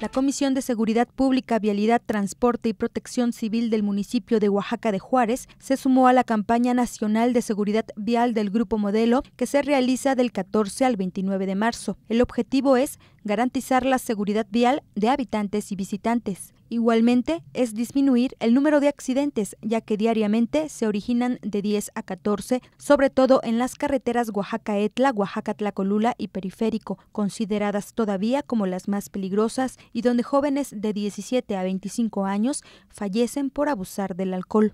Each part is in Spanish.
La Comisión de Seguridad Pública, Vialidad, Transporte y Protección Civil del municipio de Oaxaca de Juárez se sumó a la campaña nacional de seguridad vial del Grupo Modelo que se realiza del 14 al 29 de marzo. El objetivo es garantizar la seguridad vial de habitantes y visitantes. Igualmente, es disminuir el número de accidentes, ya que diariamente se originan de 10 a 14, sobre todo en las carreteras Oaxaca-Etla, Oaxaca-Tlacolula y Periférico, consideradas todavía como las más peligrosas y donde jóvenes de 17 a 25 años fallecen por abusar del alcohol.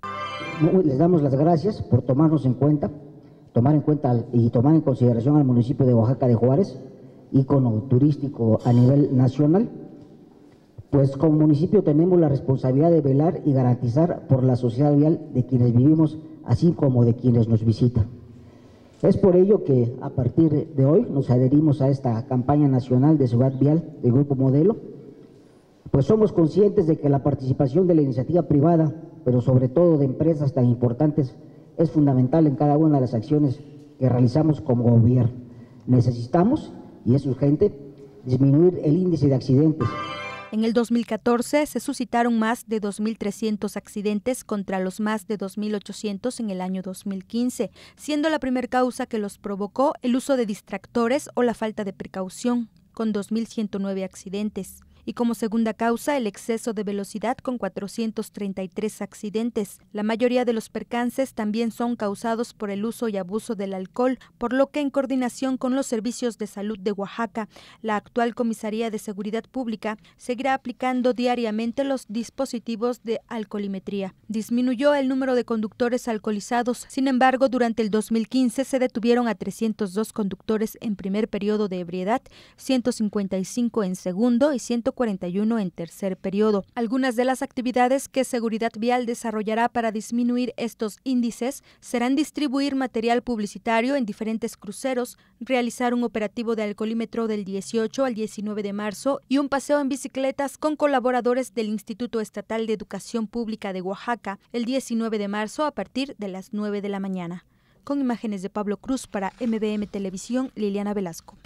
Pues, les damos las gracias por tomarnos en cuenta, tomar en cuenta y tomar en consideración al municipio de Oaxaca de Juárez, ícono turístico a nivel nacional pues como municipio tenemos la responsabilidad de velar y garantizar por la sociedad vial de quienes vivimos, así como de quienes nos visitan. Es por ello que a partir de hoy nos adherimos a esta campaña nacional de seguridad vial del Grupo Modelo, pues somos conscientes de que la participación de la iniciativa privada, pero sobre todo de empresas tan importantes, es fundamental en cada una de las acciones que realizamos como gobierno. Necesitamos, y es urgente, disminuir el índice de accidentes. En el 2014 se suscitaron más de 2.300 accidentes contra los más de 2.800 en el año 2015, siendo la primera causa que los provocó el uso de distractores o la falta de precaución, con 2.109 accidentes y como segunda causa el exceso de velocidad con 433 accidentes. La mayoría de los percances también son causados por el uso y abuso del alcohol, por lo que en coordinación con los servicios de salud de Oaxaca, la actual Comisaría de Seguridad Pública seguirá aplicando diariamente los dispositivos de alcoholimetría. Disminuyó el número de conductores alcoholizados, sin embargo, durante el 2015 se detuvieron a 302 conductores en primer periodo de ebriedad, 155 en segundo y 140 41 en tercer periodo. Algunas de las actividades que Seguridad Vial desarrollará para disminuir estos índices serán distribuir material publicitario en diferentes cruceros, realizar un operativo de alcoholímetro del 18 al 19 de marzo y un paseo en bicicletas con colaboradores del Instituto Estatal de Educación Pública de Oaxaca el 19 de marzo a partir de las 9 de la mañana. Con imágenes de Pablo Cruz para MBM Televisión, Liliana Velasco.